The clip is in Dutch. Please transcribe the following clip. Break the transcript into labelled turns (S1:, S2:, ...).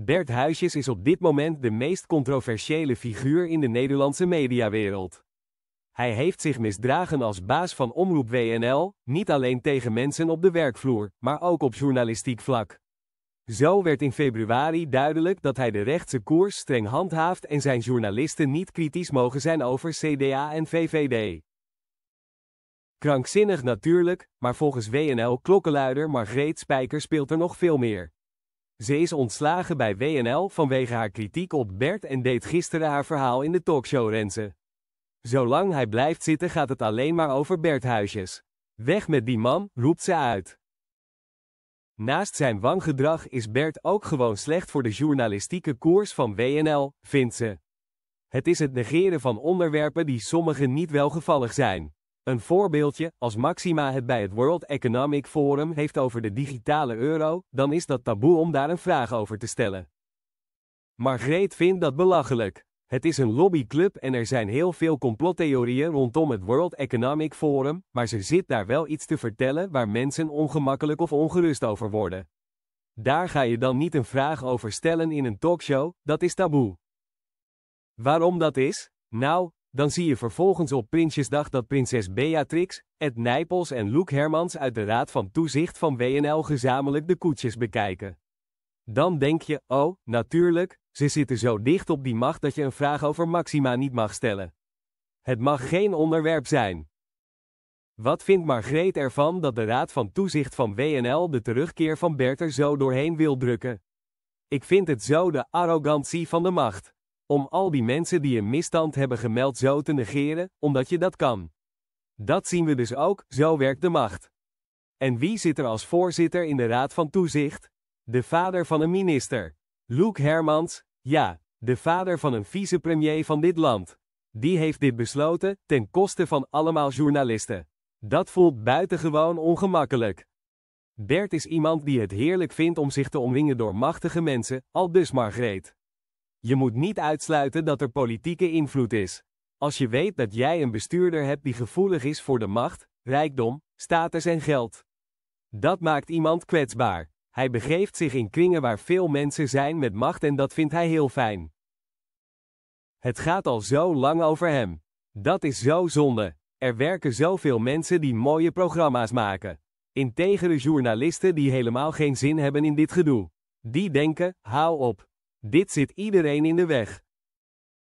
S1: Bert Huisjes is op dit moment de meest controversiële figuur in de Nederlandse mediawereld. Hij heeft zich misdragen als baas van Omroep WNL, niet alleen tegen mensen op de werkvloer, maar ook op journalistiek vlak. Zo werd in februari duidelijk dat hij de rechtse koers streng handhaaft en zijn journalisten niet kritisch mogen zijn over CDA en VVD. Krankzinnig natuurlijk, maar volgens WNL-klokkenluider Margreet Spijker speelt er nog veel meer. Ze is ontslagen bij WNL vanwege haar kritiek op Bert en deed gisteren haar verhaal in de talkshow Renze. Zolang hij blijft zitten gaat het alleen maar over Berthuisjes. Weg met die man, roept ze uit. Naast zijn wanggedrag is Bert ook gewoon slecht voor de journalistieke koers van WNL, vindt ze. Het is het negeren van onderwerpen die sommigen niet welgevallig zijn. Een voorbeeldje, als Maxima het bij het World Economic Forum heeft over de digitale euro, dan is dat taboe om daar een vraag over te stellen. Margreet vindt dat belachelijk. Het is een lobbyclub en er zijn heel veel complottheorieën rondom het World Economic Forum, maar ze zit daar wel iets te vertellen waar mensen ongemakkelijk of ongerust over worden. Daar ga je dan niet een vraag over stellen in een talkshow, dat is taboe. Waarom dat is? Nou, dan zie je vervolgens op Prinsjesdag dat prinses Beatrix, Ed Nijpels en Luc Hermans uit de Raad van Toezicht van WNL gezamenlijk de koetsjes bekijken. Dan denk je, oh, natuurlijk, ze zitten zo dicht op die macht dat je een vraag over Maxima niet mag stellen. Het mag geen onderwerp zijn. Wat vindt Margreet ervan dat de Raad van Toezicht van WNL de terugkeer van Bert er zo doorheen wil drukken? Ik vind het zo de arrogantie van de macht. Om al die mensen die een misstand hebben gemeld zo te negeren, omdat je dat kan. Dat zien we dus ook, zo werkt de macht. En wie zit er als voorzitter in de Raad van Toezicht? De vader van een minister. Luc Hermans, ja, de vader van een vicepremier van dit land. Die heeft dit besloten, ten koste van allemaal journalisten. Dat voelt buitengewoon ongemakkelijk. Bert is iemand die het heerlijk vindt om zich te omringen door machtige mensen, al dus Margreet. Je moet niet uitsluiten dat er politieke invloed is. Als je weet dat jij een bestuurder hebt die gevoelig is voor de macht, rijkdom, status en geld. Dat maakt iemand kwetsbaar. Hij begeeft zich in kringen waar veel mensen zijn met macht en dat vindt hij heel fijn. Het gaat al zo lang over hem. Dat is zo zonde. Er werken zoveel mensen die mooie programma's maken. Integere journalisten die helemaal geen zin hebben in dit gedoe. Die denken, hou op. Dit zit iedereen in de weg.